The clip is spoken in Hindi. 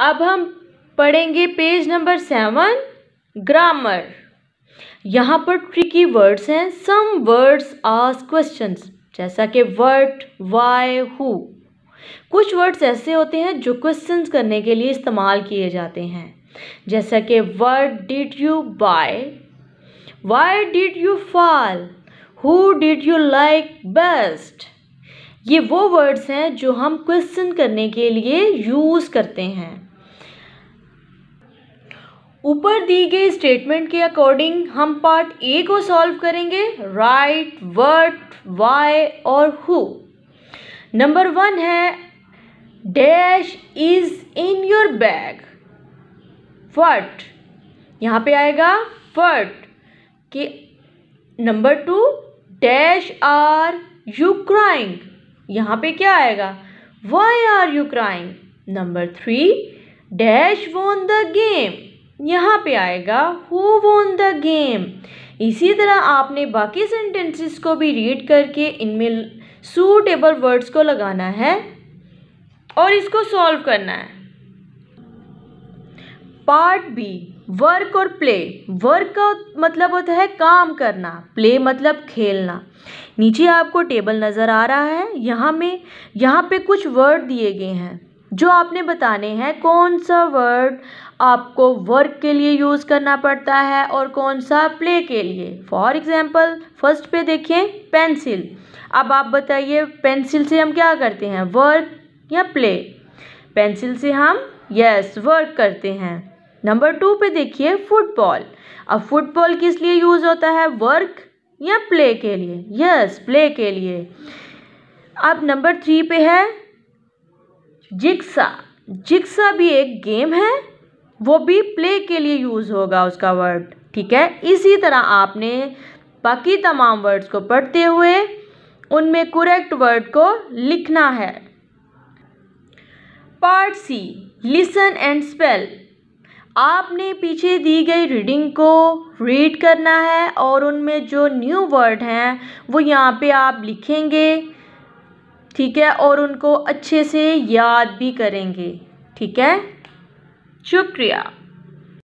अब हम पढ़ेंगे पेज नंबर सेवन ग्रामर यहाँ पर ट्रिकी वर्ड्स हैं सम वर्ड्स आज क्वेश्चन जैसा कि वर्ट वाई हु कुछ वर्ड्स ऐसे होते हैं जो क्वेश्चन करने के लिए इस्तेमाल किए जाते हैं जैसा कि what did you buy why did you fall who did you like best ये वो वर्ड्स हैं जो हम क्वेश्चन करने के लिए यूज़ करते हैं ऊपर दी गई स्टेटमेंट के अकॉर्डिंग हम पार्ट ए को सॉल्व करेंगे राइट वर्ट वाई और हु नंबर वन है dash is in your bag what यहाँ पे आएगा फट कि number two dash are you crying यहाँ पे क्या आएगा why are you crying number three dash won the game यहाँ पे आएगा हु वोन द गेम इसी तरह आपने बाकी सेंटेंसेस को भी रीड करके इनमें सूटेबल वर्ड्स को लगाना है और इसको सॉल्व करना है पार्ट बी वर्क और प्ले वर्क का मतलब होता है काम करना प्ले मतलब खेलना नीचे आपको टेबल नज़र आ रहा है यहाँ में यहाँ पे कुछ वर्ड दिए गए हैं जो आपने बताने हैं कौन सा वर्ड आपको वर्क के लिए यूज़ करना पड़ता है और कौन सा प्ले के लिए फॉर एग्ज़ाम्पल फर्स्ट पे देखें पेंसिल अब आप बताइए पेंसिल से हम क्या करते हैं वर्क या प्ले पेंसिल से हम यस yes, वर्क करते हैं नंबर टू पे देखिए फुटबॉल अब फुटबॉल किस लिए यूज़ होता है वर्क या प्ले के लिए यस प्ले के लिए अब नंबर थ्री पे है जिक्सा जिक्सा भी एक गेम है वो भी प्ले के लिए यूज़ होगा उसका वर्ड ठीक है इसी तरह आपने बाकी तमाम वर्ड्स को पढ़ते हुए उनमें करेक्ट वर्ड को लिखना है part C listen and spell आपने पीछे दी गई रीडिंग को रीड करना है और उनमें जो न्यू वर्ड हैं वो यहाँ पे आप लिखेंगे ठीक है और उनको अच्छे से याद भी करेंगे ठीक है शुक्रिया